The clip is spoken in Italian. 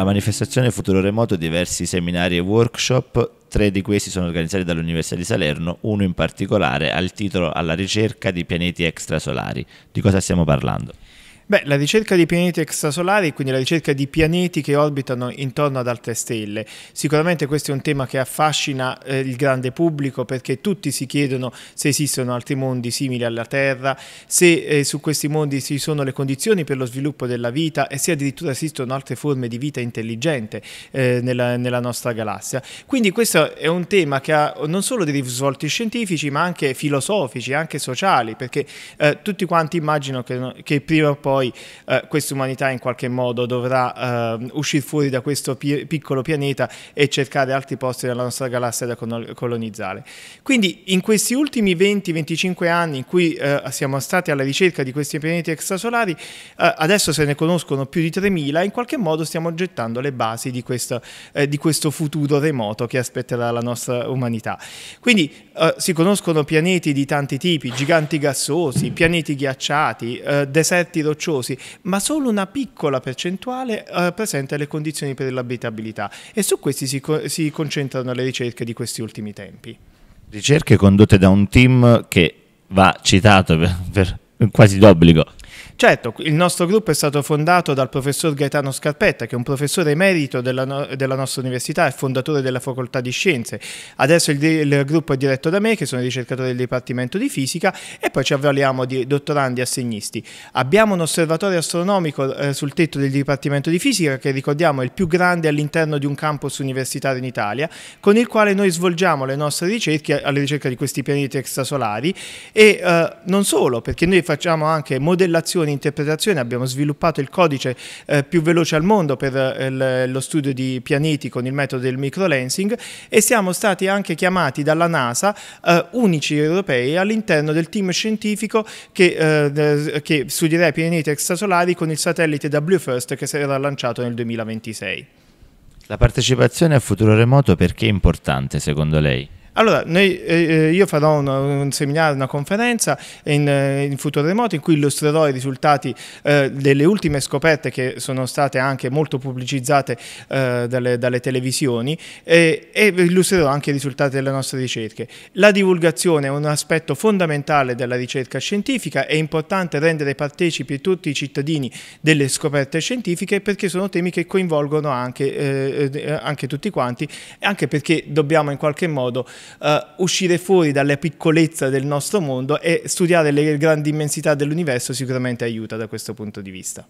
alla manifestazione Futuro Remoto diversi seminari e workshop, tre di questi sono organizzati dall'Università di Salerno, uno in particolare al titolo Alla ricerca di pianeti extrasolari. Di cosa stiamo parlando? Beh, la ricerca di pianeti extrasolari, quindi la ricerca di pianeti che orbitano intorno ad altre stelle. Sicuramente questo è un tema che affascina eh, il grande pubblico perché tutti si chiedono se esistono altri mondi simili alla Terra, se eh, su questi mondi ci sono le condizioni per lo sviluppo della vita e se addirittura esistono altre forme di vita intelligente eh, nella, nella, nostra galassia. Quindi questo è un tema che ha non solo dei risvolti scientifici ma anche filosofici, anche sociali, perché eh, tutti quanti immaginano che, che prima o poi poi eh, questa umanità in qualche modo dovrà eh, uscire fuori da questo pi piccolo pianeta e cercare altri posti della nostra galassia da colonizzare. Quindi in questi ultimi 20-25 anni in cui eh, siamo stati alla ricerca di questi pianeti extrasolari, eh, adesso se ne conoscono più di 3.000, in qualche modo stiamo gettando le basi di questo, eh, di questo futuro remoto che aspetterà la nostra umanità. Quindi eh, si conoscono pianeti di tanti tipi, giganti gassosi, pianeti ghiacciati, deserti rocciosi, fiduciosi, ma solo una piccola percentuale eh, presenta le condizioni per l'abitabilità e su questi si, co si concentrano le ricerche di questi ultimi tempi. Ricerche condotte da un team che va citato per, per quasi d'obbligo Certo, il nostro gruppo è stato fondato dal professor Gaetano Scarpetta, che è un professore emerito della, no della nostra università e fondatore della facoltà di scienze. Adesso il, il, gruppo è diretto da me, che sono ricercatore del Dipartimento di Fisica, e poi ci avvaliamo di dottorandi e assegnisti. Abbiamo un osservatorio astronomico eh, sul tetto del Dipartimento di Fisica, che ricordiamo è il più grande all'interno di un campus universitario in Italia, con il quale noi svolgiamo le nostre ricerche alla ricerca di questi pianeti extrasolari e eh, non solo, perché noi facciamo anche modellazioni correlazioni interpretazioni, abbiamo sviluppato il codice eh, più veloce al mondo per eh, lo studio di pianeti con il metodo del microlensing e siamo stati anche chiamati dalla NASA eh, unici europei all'interno del team scientifico che, eh, che studierà i pianeti extrasolari con il satellite WFIRST che sarà lanciato nel 2026. La partecipazione a futuro remoto perché è importante secondo lei? Allora, noi, eh, eh, io farò una, un seminario, una conferenza in, eh, in, futuro remoto in cui illustrerò i risultati eh, delle ultime scoperte che sono state anche molto pubblicizzate eh, dalle, dalle, televisioni e, e illustrerò anche i risultati delle nostre ricerche. La divulgazione è un aspetto fondamentale della ricerca scientifica, è importante rendere partecipi tutti i cittadini delle scoperte scientifiche perché sono temi che coinvolgono anche, eh, anche tutti quanti, e anche perché dobbiamo in qualche modo eh, uscire fuori dalle piccolezze del nostro mondo e studiare le grandi immensità dell'universo sicuramente aiuta da questo punto di vista.